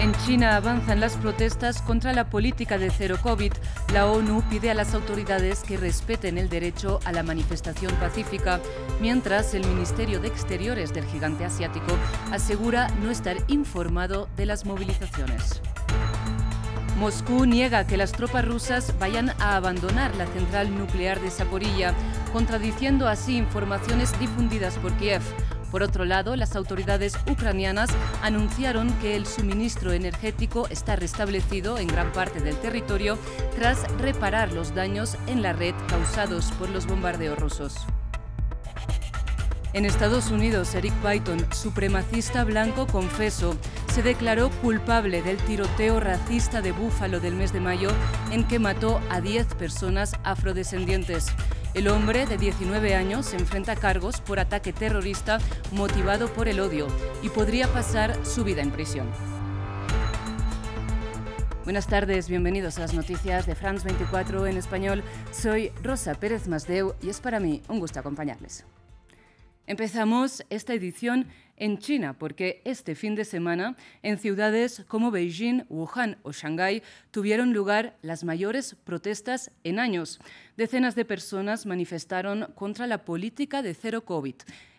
En China avanzan las protestas contra la política de cero COVID. La ONU pide a las autoridades que respeten el derecho a la manifestación pacífica, mientras el Ministerio de Exteriores del gigante asiático asegura no estar informado de las movilizaciones. Moscú niega que las tropas rusas vayan a abandonar la central nuclear de Saporilla, contradiciendo así informaciones difundidas por Kiev. Por otro lado, las autoridades ucranianas anunciaron que el suministro energético está restablecido en gran parte del territorio tras reparar los daños en la red causados por los bombardeos rusos. En Estados Unidos, Eric Byton, supremacista blanco confeso, se declaró culpable del tiroteo racista de Búfalo del mes de mayo en que mató a 10 personas afrodescendientes. El hombre de 19 años se enfrenta a cargos por ataque terrorista motivado por el odio y podría pasar su vida en prisión. Buenas tardes, bienvenidos a las noticias de France 24 en español. Soy Rosa Pérez Masdeu y es para mí un gusto acompañarles. Empezamos esta edición en China, porque este fin de semana en ciudades como Beijing, Wuhan o Shanghái tuvieron lugar las mayores protestas en años. Decenas de personas manifestaron contra la política de cero COVID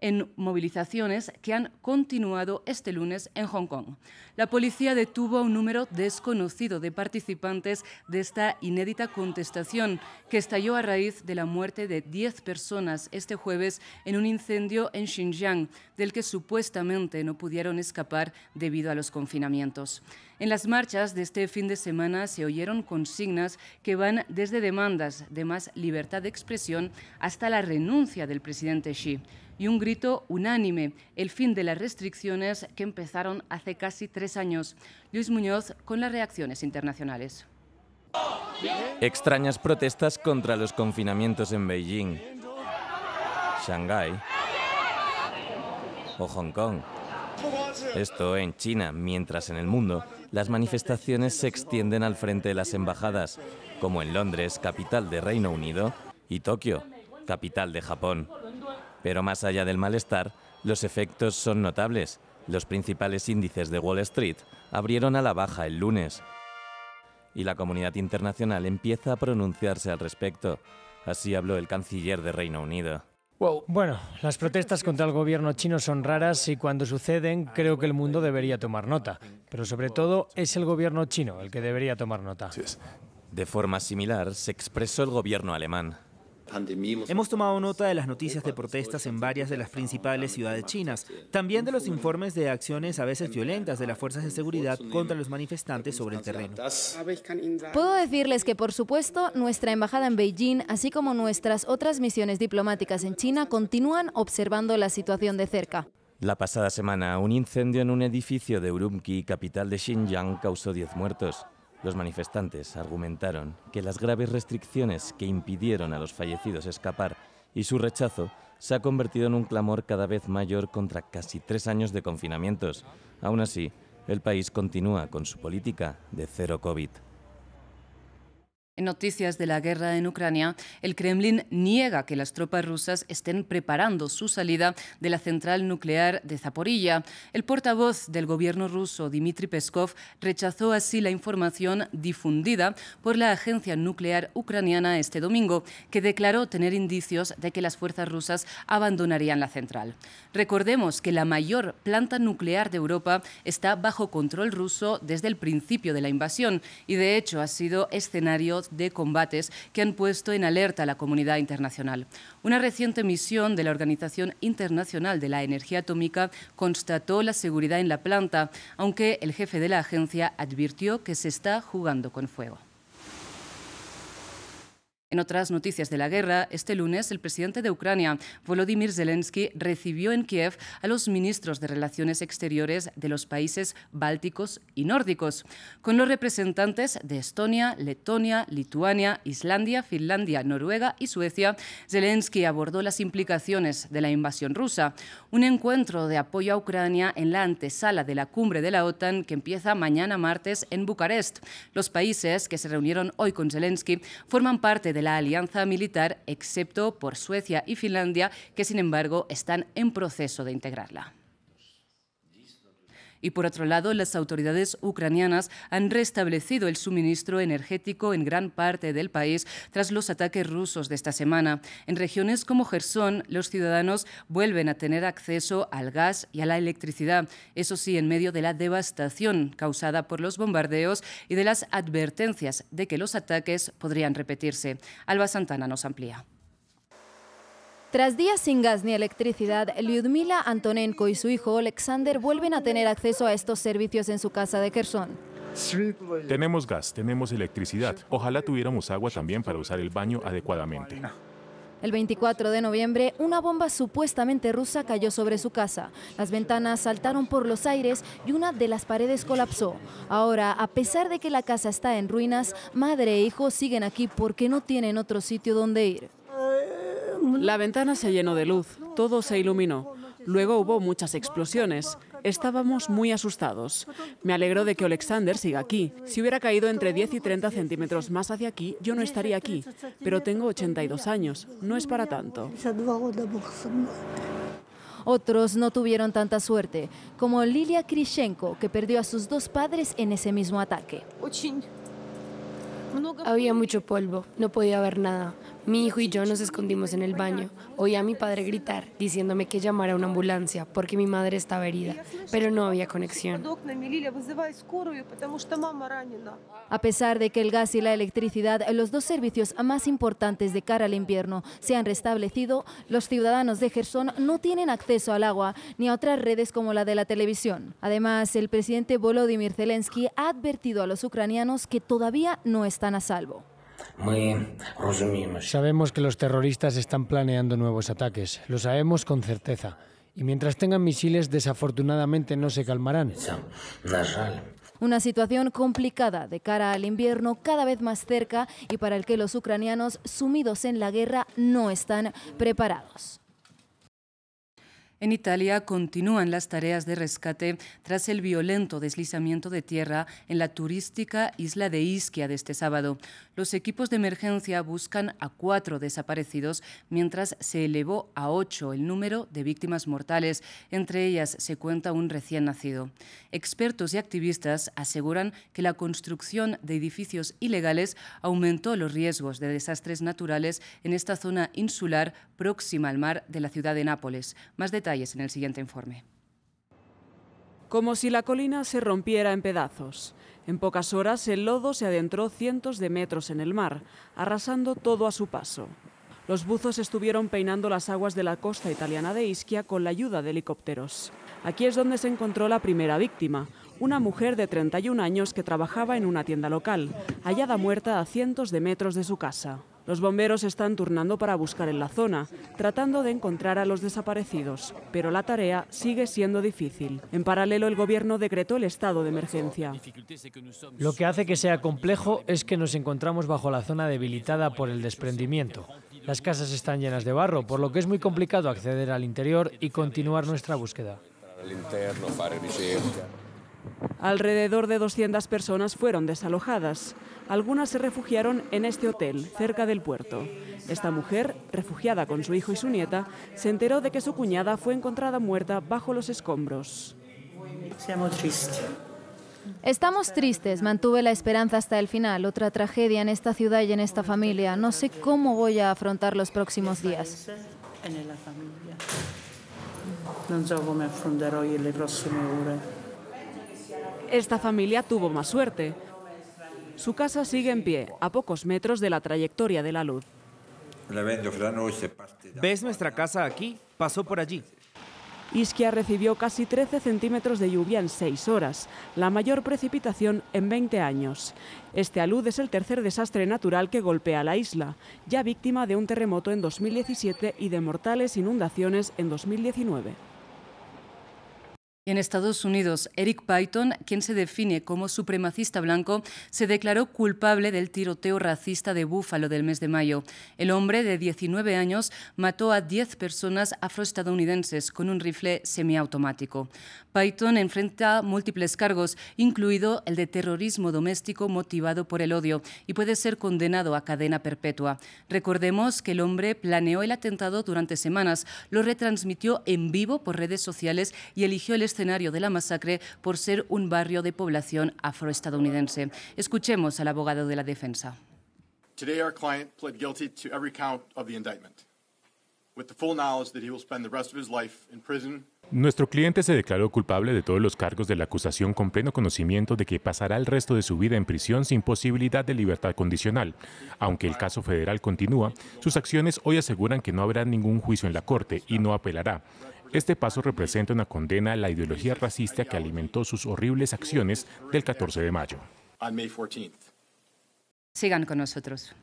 en movilizaciones que han continuado este lunes en Hong Kong. La policía detuvo a un número desconocido de participantes de esta inédita contestación que estalló a raíz de la muerte de 10 personas este jueves en un incendio en Xinjiang, del que supuestamente no pudieron escapar debido a los confinamientos. En las marchas de este fin de semana se oyeron consignas que van desde demandas de más libertad de expresión hasta la renuncia del presidente Xi y un grito unánime, el fin de las restricciones que empezaron hace casi tres años. Luis Muñoz con las reacciones internacionales. Extrañas protestas contra los confinamientos en Beijing, Shanghái o Hong Kong. Esto en China, mientras en el mundo las manifestaciones se extienden al frente de las embajadas, como en Londres, capital de Reino Unido, y Tokio, capital de Japón. Pero más allá del malestar, los efectos son notables. Los principales índices de Wall Street abrieron a la baja el lunes. Y la comunidad internacional empieza a pronunciarse al respecto. Así habló el canciller de Reino Unido. Bueno, las protestas contra el gobierno chino son raras y cuando suceden creo que el mundo debería tomar nota. Pero sobre todo es el gobierno chino el que debería tomar nota. De forma similar se expresó el gobierno alemán. Hemos tomado nota de las noticias de protestas en varias de las principales ciudades chinas, también de los informes de acciones a veces violentas de las fuerzas de seguridad contra los manifestantes sobre el terreno. Puedo decirles que, por supuesto, nuestra embajada en Beijing, así como nuestras otras misiones diplomáticas en China, continúan observando la situación de cerca. La pasada semana, un incendio en un edificio de Urumqi, capital de Xinjiang, causó 10 muertos. Los manifestantes argumentaron que las graves restricciones que impidieron a los fallecidos escapar y su rechazo se ha convertido en un clamor cada vez mayor contra casi tres años de confinamientos. Aún así, el país continúa con su política de cero COVID. En noticias de la guerra en Ucrania, el Kremlin niega que las tropas rusas estén preparando su salida de la central nuclear de Zaporilla. El portavoz del gobierno ruso, Dmitry Peskov, rechazó así la información difundida por la agencia nuclear ucraniana este domingo, que declaró tener indicios de que las fuerzas rusas abandonarían la central. Recordemos que la mayor planta nuclear de Europa está bajo control ruso desde el principio de la invasión y, de hecho, ha sido escenario de combates que han puesto en alerta a la comunidad internacional. Una reciente misión de la Organización Internacional de la Energía Atómica constató la seguridad en la planta, aunque el jefe de la agencia advirtió que se está jugando con fuego. En otras noticias de la guerra, este lunes el presidente de Ucrania, Volodymyr Zelensky, recibió en Kiev a los ministros de Relaciones Exteriores de los países bálticos y nórdicos, con los representantes de Estonia, Letonia, Lituania, Islandia, Finlandia, Noruega y Suecia. Zelensky abordó las implicaciones de la invasión rusa, un encuentro de apoyo a Ucrania en la antesala de la cumbre de la OTAN que empieza mañana martes en Bucarest. Los países que se reunieron hoy con Zelensky forman parte de de la alianza militar, excepto por Suecia y Finlandia, que sin embargo están en proceso de integrarla. Y por otro lado, las autoridades ucranianas han restablecido el suministro energético en gran parte del país tras los ataques rusos de esta semana. En regiones como Gerson, los ciudadanos vuelven a tener acceso al gas y a la electricidad, eso sí, en medio de la devastación causada por los bombardeos y de las advertencias de que los ataques podrían repetirse. Alba Santana nos amplía. Tras días sin gas ni electricidad, Lyudmila Antonenko y su hijo Alexander vuelven a tener acceso a estos servicios en su casa de Kherson. Tenemos gas, tenemos electricidad. Ojalá tuviéramos agua también para usar el baño adecuadamente. El 24 de noviembre, una bomba supuestamente rusa cayó sobre su casa. Las ventanas saltaron por los aires y una de las paredes colapsó. Ahora, a pesar de que la casa está en ruinas, madre e hijo siguen aquí porque no tienen otro sitio donde ir. La ventana se llenó de luz, todo se iluminó. Luego hubo muchas explosiones. Estábamos muy asustados. Me alegro de que Alexander siga aquí. Si hubiera caído entre 10 y 30 centímetros más hacia aquí, yo no estaría aquí. Pero tengo 82 años, no es para tanto. Otros no tuvieron tanta suerte, como Lilia Krishenko, que perdió a sus dos padres en ese mismo ataque. Había mucho polvo, no podía ver nada. Mi hijo y yo nos escondimos en el baño. Oí a mi padre gritar, diciéndome que llamara a una ambulancia porque mi madre estaba herida, pero no había conexión. A pesar de que el gas y la electricidad, los dos servicios más importantes de cara al invierno, se han restablecido, los ciudadanos de Gerson no tienen acceso al agua ni a otras redes como la de la televisión. Además, el presidente Volodymyr Zelensky ha advertido a los ucranianos que todavía no están a salvo. Sabemos que los terroristas están planeando nuevos ataques, lo sabemos con certeza. Y mientras tengan misiles, desafortunadamente no se calmarán. Una situación complicada de cara al invierno cada vez más cerca y para el que los ucranianos sumidos en la guerra no están preparados. En Italia continúan las tareas de rescate tras el violento deslizamiento de tierra en la turística isla de Ischia de este sábado. Los equipos de emergencia buscan a cuatro desaparecidos, mientras se elevó a ocho el número de víctimas mortales. Entre ellas se cuenta un recién nacido. Expertos y activistas aseguran que la construcción de edificios ilegales aumentó los riesgos de desastres naturales en esta zona insular próxima al mar de la ciudad de Nápoles. Más en el siguiente informe. Como si la colina se rompiera en pedazos. En pocas horas el lodo se adentró cientos de metros en el mar, arrasando todo a su paso. Los buzos estuvieron peinando las aguas de la costa italiana de Ischia con la ayuda de helicópteros. Aquí es donde se encontró la primera víctima, una mujer de 31 años que trabajaba en una tienda local, hallada muerta a cientos de metros de su casa. Los bomberos están turnando para buscar en la zona, tratando de encontrar a los desaparecidos, pero la tarea sigue siendo difícil. En paralelo, el gobierno decretó el estado de emergencia. Lo que hace que sea complejo es que nos encontramos bajo la zona debilitada por el desprendimiento. Las casas están llenas de barro, por lo que es muy complicado acceder al interior y continuar nuestra búsqueda. Alrededor de 200 personas fueron desalojadas. Algunas se refugiaron en este hotel, cerca del puerto. Esta mujer, refugiada con su hijo y su nieta, se enteró de que su cuñada fue encontrada muerta bajo los escombros. Estamos tristes, mantuve la esperanza hasta el final. Otra tragedia en esta ciudad y en esta familia. No sé cómo voy a afrontar los próximos días. No sé cómo afrontaré esta familia tuvo más suerte. Su casa sigue en pie, a pocos metros de la trayectoria de la luz. Este ¿Ves nuestra casa aquí? Pasó por allí. Isquia recibió casi 13 centímetros de lluvia en seis horas, la mayor precipitación en 20 años. Este alud es el tercer desastre natural que golpea la isla, ya víctima de un terremoto en 2017 y de mortales inundaciones en 2019 en Estados Unidos, Eric Payton, quien se define como supremacista blanco, se declaró culpable del tiroteo racista de Búfalo del mes de mayo. El hombre de 19 años mató a 10 personas afroestadounidenses con un rifle semiautomático. Python enfrenta múltiples cargos, incluido el de terrorismo doméstico motivado por el odio, y puede ser condenado a cadena perpetua. Recordemos que el hombre planeó el atentado durante semanas, lo retransmitió en vivo por redes sociales y eligió el escenario de la masacre por ser un barrio de población afroestadounidense. Escuchemos al abogado de la defensa. nuestro cliente se declaró culpable de todos los cargos de la acusación con pleno conocimiento de que pasará el resto de su vida en prisión sin posibilidad de libertad condicional. Aunque el caso federal continúa, sus acciones hoy aseguran que no habrá ningún juicio en la Corte y no apelará. Este paso representa una condena a la ideología racista que alimentó sus horribles acciones del 14 de mayo. Sigan con nosotros.